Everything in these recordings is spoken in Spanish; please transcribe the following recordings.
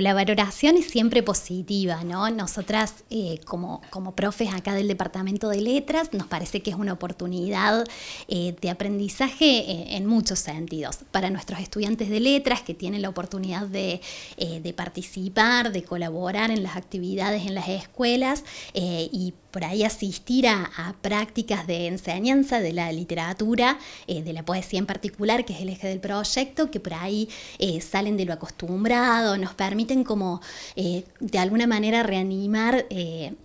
La valoración es siempre positiva, ¿no? Nosotras, eh, como, como profes acá del Departamento de Letras, nos parece que es una oportunidad eh, de aprendizaje eh, en muchos sentidos. Para nuestros estudiantes de letras que tienen la oportunidad de, de participar, de colaborar en las actividades en las escuelas y por ahí asistir a, prácticas de enseñanza de la literatura, eh, de la poesía en particular, que es el eje del proyecto, que por ahí eh, salen de lo acostumbrado, nos permiten como eh, de alguna manera reanimar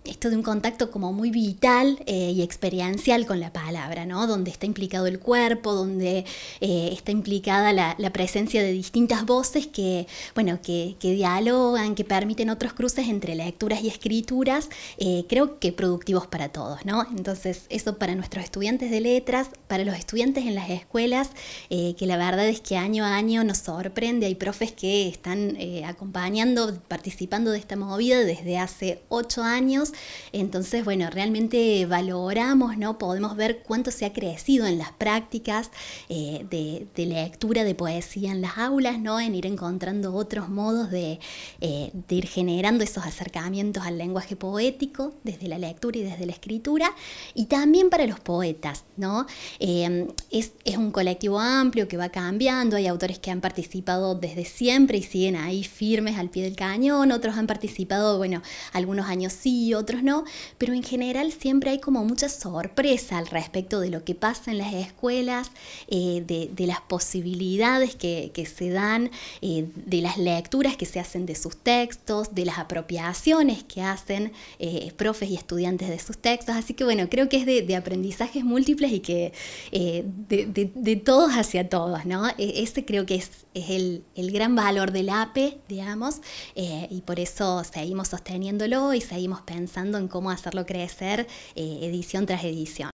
esto de un contacto como muy vital y experiencial con la palabra, Donde está implicado el cuerpo, donde está implicada la, presencia de distintas voces que, bueno, que, que dialogan, que permiten otros cruces entre lecturas y escrituras. creo que produce para todos, ¿no? Entonces, eso para nuestros estudiantes de letras, para los estudiantes en las escuelas, eh, que la verdad es que año a año nos sorprende, hay profes que están eh, acompañando, participando de esta movida desde hace ocho años, entonces, bueno, realmente valoramos, ¿no? Podemos ver cuánto se ha crecido en las prácticas eh, de, lectura de poesía en las aulas, ¿no? En ir encontrando otros modos de ir generando esos acercamientos al lenguaje poético desde la lectura y desde la escritura, y también para los poetas, ¿no? Em, es, un colectivo amplio que va cambiando, hay autores que han participado desde siempre y siguen ahí firmes al pie del cañón, otros han participado, bueno, algunos años sí, otros no, pero en general siempre hay como mucha sorpresa al respecto de lo que pasa en las escuelas, eh, de, las posibilidades que, se dan, eh, de las lecturas que se hacen de sus textos, de las apropiaciones que hacen eh, profes y estudiantes de sus textos, así que bueno, creo que es de, aprendizajes múltiples y que eh, de, todos hacia todos, ¿no? E, Ese creo que es, es el, el, gran valor del APE, digamos, eh, y por eso seguimos sosteniéndolo y seguimos pensando en cómo hacerlo crecer eh, edición tras edición.